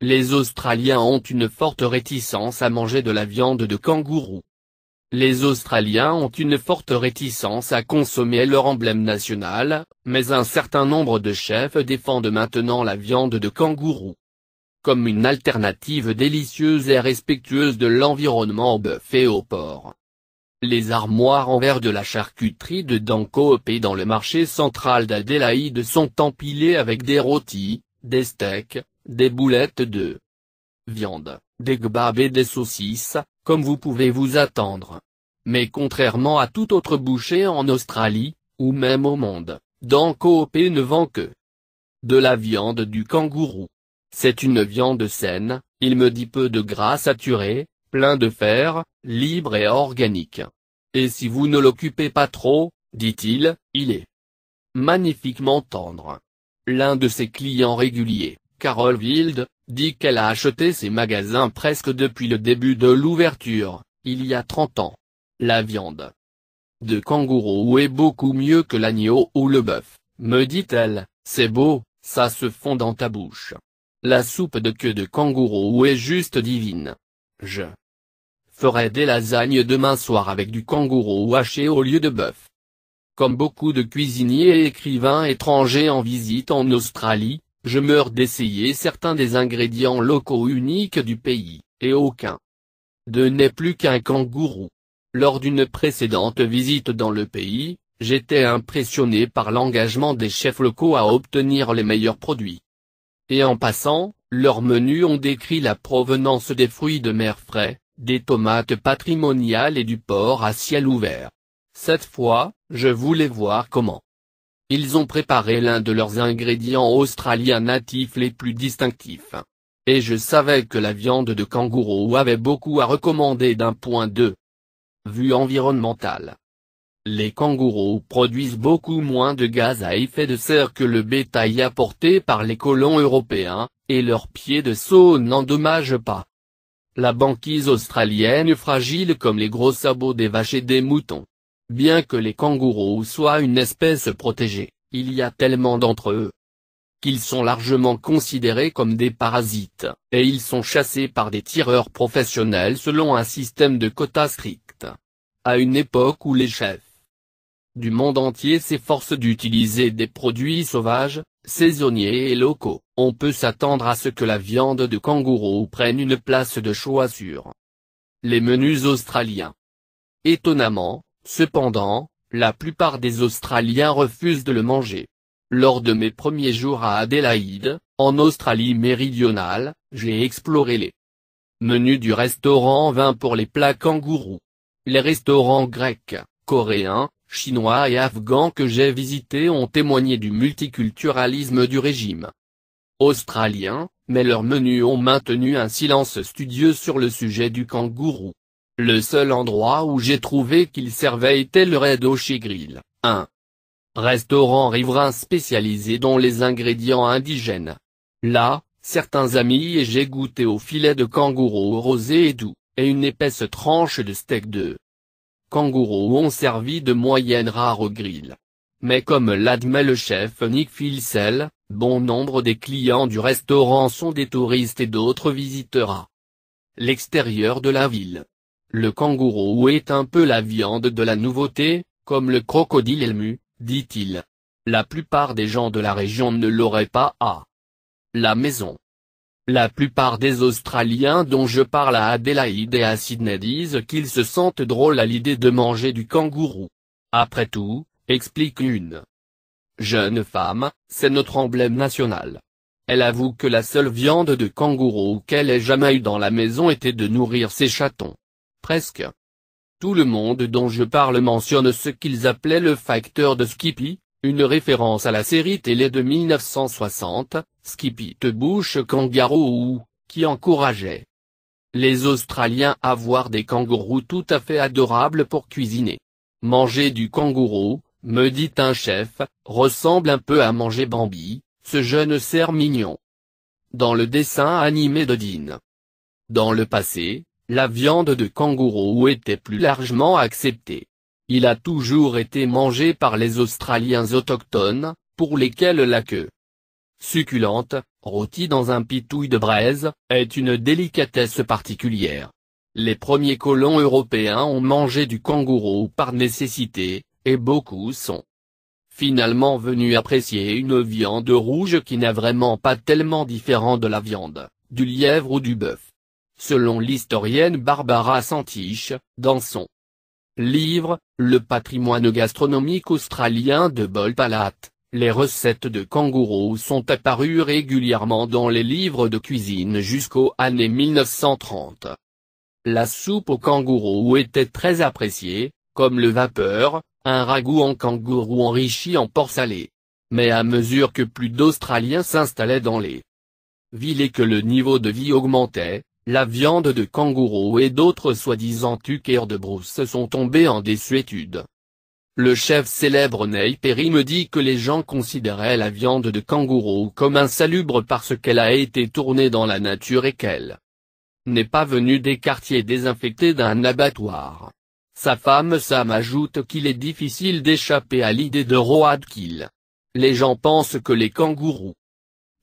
Les Australiens ont une forte réticence à manger de la viande de kangourou. Les Australiens ont une forte réticence à consommer leur emblème national, mais un certain nombre de chefs défendent maintenant la viande de kangourou. Comme une alternative délicieuse et respectueuse de l'environnement au bœuf et au porc. Les armoires en verre de la charcuterie de Dancoop et dans le marché central d'Adélaïde sont empilées avec des rôtis, des steaks, des boulettes de viande, des kebabs et des saucisses, comme vous pouvez vous attendre. Mais contrairement à tout autre boucher en Australie, ou même au monde, dans Coop ne vend que de la viande du kangourou. C'est une viande saine, il me dit peu de gras saturé, plein de fer, libre et organique. Et si vous ne l'occupez pas trop, dit-il, il est magnifiquement tendre. L'un de ses clients réguliers Carol Wild, dit qu'elle a acheté ses magasins presque depuis le début de l'ouverture, il y a 30 ans. La viande de kangourou est beaucoup mieux que l'agneau ou le bœuf, me dit-elle, c'est beau, ça se fond dans ta bouche. La soupe de queue de kangourou est juste divine. Je ferai des lasagnes demain soir avec du kangourou haché au lieu de bœuf. Comme beaucoup de cuisiniers et écrivains étrangers en visite en Australie, je meurs d'essayer certains des ingrédients locaux uniques du pays, et aucun de n'est plus qu'un kangourou. Lors d'une précédente visite dans le pays, j'étais impressionné par l'engagement des chefs locaux à obtenir les meilleurs produits. Et en passant, leurs menus ont décrit la provenance des fruits de mer frais, des tomates patrimoniales et du porc à ciel ouvert. Cette fois, je voulais voir comment ils ont préparé l'un de leurs ingrédients australiens natifs les plus distinctifs. Et je savais que la viande de kangourou avait beaucoup à recommander d'un point de vue environnemental. Les kangourous produisent beaucoup moins de gaz à effet de serre que le bétail apporté par les colons européens, et leurs pieds de seau n'endommagent pas la banquise australienne fragile comme les gros sabots des vaches et des moutons. Bien que les kangourous soient une espèce protégée, il y a tellement d'entre eux qu'ils sont largement considérés comme des parasites, et ils sont chassés par des tireurs professionnels selon un système de quotas strict. À une époque où les chefs du monde entier s'efforcent d'utiliser des produits sauvages, saisonniers et locaux, on peut s'attendre à ce que la viande de kangourou prenne une place de choix sur les menus australiens. Étonnamment, Cependant, la plupart des Australiens refusent de le manger. Lors de mes premiers jours à Adélaïde, en Australie-Méridionale, j'ai exploré les menus du restaurant vin pour les plats kangourous. Les restaurants grecs, coréens, chinois et afghans que j'ai visités ont témoigné du multiculturalisme du régime australien, mais leurs menus ont maintenu un silence studieux sur le sujet du kangourou. Le seul endroit où j'ai trouvé qu'il servait était le Redo chez Grill, un restaurant riverain spécialisé dans les ingrédients indigènes. Là, certains amis et j'ai goûté au filet de kangourou rosé et doux, et une épaisse tranche de steak de kangourou ont servi de moyenne rare au grill. Mais comme l'admet le chef Nick Filsel, bon nombre des clients du restaurant sont des touristes et d'autres visiteurs l'extérieur de la ville. Le kangourou est un peu la viande de la nouveauté, comme le crocodile ému, dit-il. La plupart des gens de la région ne l'auraient pas à la maison. La plupart des Australiens dont je parle à Adélaïde et à Sydney disent qu'ils se sentent drôles à l'idée de manger du kangourou. Après tout, explique une jeune femme, c'est notre emblème national. Elle avoue que la seule viande de kangourou qu'elle ait jamais eue dans la maison était de nourrir ses chatons. Presque. Tout le monde dont je parle mentionne ce qu'ils appelaient le facteur de Skippy, une référence à la série télé de 1960, Skippy te bouche kangaroo, qui encourageait les Australiens à voir des kangourous tout à fait adorables pour cuisiner. Manger du kangourou, me dit un chef, ressemble un peu à manger Bambi, ce jeune cerf mignon. Dans le dessin animé de Dean. Dans le passé, la viande de kangourou était plus largement acceptée. Il a toujours été mangé par les Australiens autochtones, pour lesquels la queue succulente, rôtie dans un pitouille de braise, est une délicatesse particulière. Les premiers colons européens ont mangé du kangourou par nécessité, et beaucoup sont finalement venus apprécier une viande rouge qui n'est vraiment pas tellement différente de la viande, du lièvre ou du bœuf selon l'historienne Barbara Santiche, dans son livre, Le patrimoine gastronomique australien de Bolpalat, les recettes de kangourous sont apparues régulièrement dans les livres de cuisine jusqu'aux années 1930. La soupe au kangourou était très appréciée, comme le vapeur, un ragoût en kangourou enrichi en porc salé. Mais à mesure que plus d'Australiens s'installaient dans les villes et que le niveau de vie augmentait, la viande de kangourou et d'autres soi-disant tuquers de brousse sont tombés en désuétude. Le chef célèbre Ney Perry me dit que les gens considéraient la viande de kangourou comme insalubre parce qu'elle a été tournée dans la nature et qu'elle n'est pas venue des quartiers désinfectés d'un abattoir. Sa femme Sam ajoute qu'il est difficile d'échapper à l'idée de Roadkill. Les gens pensent que les kangourous,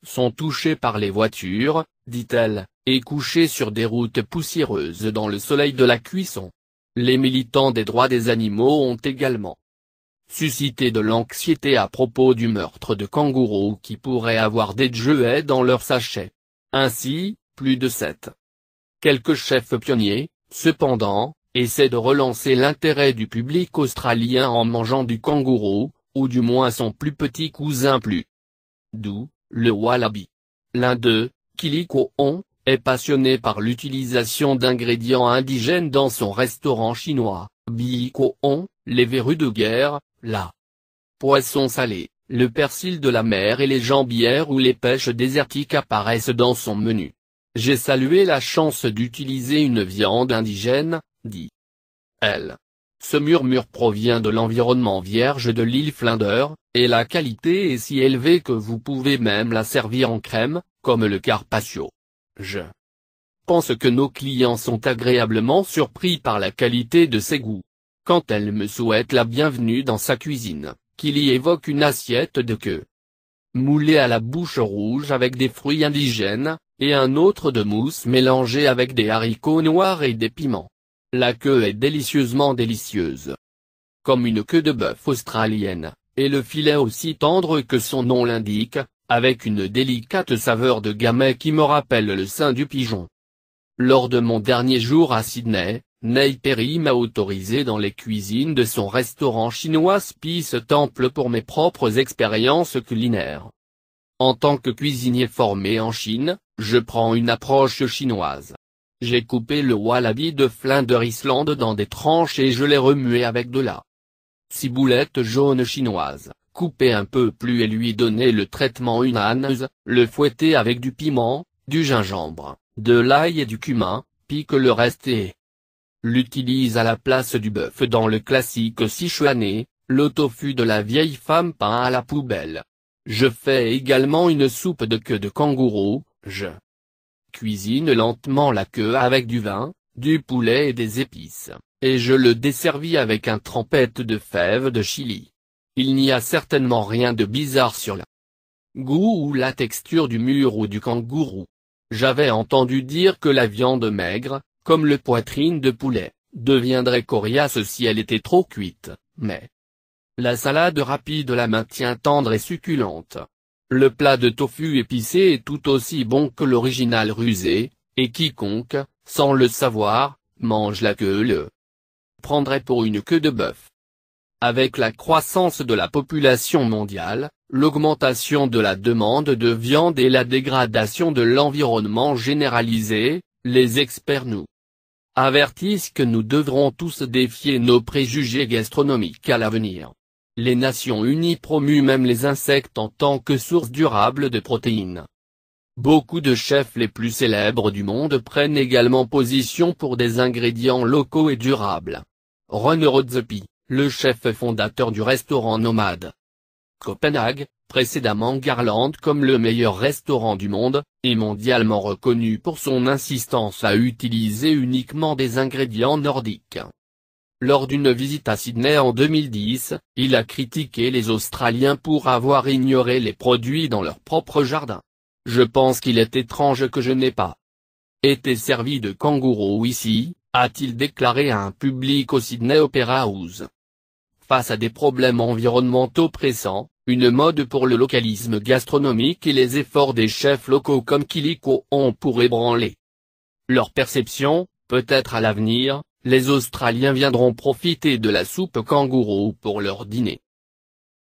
sont touchés par les voitures, dit-elle, et couchés sur des routes poussiéreuses dans le soleil de la cuisson. Les militants des droits des animaux ont également suscité de l'anxiété à propos du meurtre de kangourous qui pourraient avoir des jeuets dans leurs sachets. Ainsi, plus de sept. Quelques chefs pionniers, cependant, essaient de relancer l'intérêt du public australien en mangeant du kangourou, ou du moins son plus petit cousin plus doux, le wallaby. L'un d'eux, Kili On, est passionné par l'utilisation d'ingrédients indigènes dans son restaurant chinois, Bi Kohon, les verrues de guerre, la poisson salé, le persil de la mer et les jambières ou les pêches désertiques apparaissent dans son menu. J'ai salué la chance d'utiliser une viande indigène, dit elle. Ce murmure provient de l'environnement vierge de l'île Flinders, et la qualité est si élevée que vous pouvez même la servir en crème, comme le Carpaccio. Je pense que nos clients sont agréablement surpris par la qualité de ses goûts. Quand elle me souhaite la bienvenue dans sa cuisine, qu'il y évoque une assiette de queue moulée à la bouche rouge avec des fruits indigènes, et un autre de mousse mélangée avec des haricots noirs et des piments. La queue est délicieusement délicieuse. Comme une queue de bœuf australienne, et le filet aussi tendre que son nom l'indique, avec une délicate saveur de gamay qui me rappelle le sein du pigeon. Lors de mon dernier jour à Sydney, Ney Perry m'a autorisé dans les cuisines de son restaurant chinois Spice Temple pour mes propres expériences culinaires. En tant que cuisinier formé en Chine, je prends une approche chinoise. J'ai coupé le wallaby de Flandre Islande dans des tranches et je l'ai remué avec de la ciboulette jaune chinoise, couper un peu plus et lui donner le traitement âneuse, le fouetter avec du piment, du gingembre, de l'ail et du cumin, pique le reste et l'utilise à la place du bœuf dans le classique sichuané, le tofu de la vieille femme peint à la poubelle. Je fais également une soupe de queue de kangourou, je cuisine lentement la queue avec du vin, du poulet et des épices, et je le desservis avec un trempette de fèves de chili. Il n'y a certainement rien de bizarre sur la goût ou la texture du mur ou du kangourou. J'avais entendu dire que la viande maigre, comme le poitrine de poulet, deviendrait coriace si elle était trop cuite, mais la salade rapide la maintient tendre et succulente. Le plat de tofu épicé est tout aussi bon que l'original rusé, et quiconque, sans le savoir, mange la queue le prendrait pour une queue de bœuf. Avec la croissance de la population mondiale, l'augmentation de la demande de viande et la dégradation de l'environnement généralisé, les experts nous avertissent que nous devrons tous défier nos préjugés gastronomiques à l'avenir les Nations Unies promuent même les insectes en tant que source durable de protéines. Beaucoup de chefs les plus célèbres du monde prennent également position pour des ingrédients locaux et durables. Ron Rodzepi, le chef fondateur du restaurant Nomade. Copenhague, précédemment Garland comme le meilleur restaurant du monde, est mondialement reconnu pour son insistance à utiliser uniquement des ingrédients nordiques. Lors d'une visite à Sydney en 2010, il a critiqué les Australiens pour avoir ignoré les produits dans leur propre jardin. Je pense qu'il est étrange que je n'ai pas été servi de kangourou ici, a-t-il déclaré à un public au Sydney Opera House. Face à des problèmes environnementaux pressants, une mode pour le localisme gastronomique et les efforts des chefs locaux comme Kiliko ont pour ébranler leur perception, peut-être à l'avenir, les Australiens viendront profiter de la soupe kangourou pour leur dîner.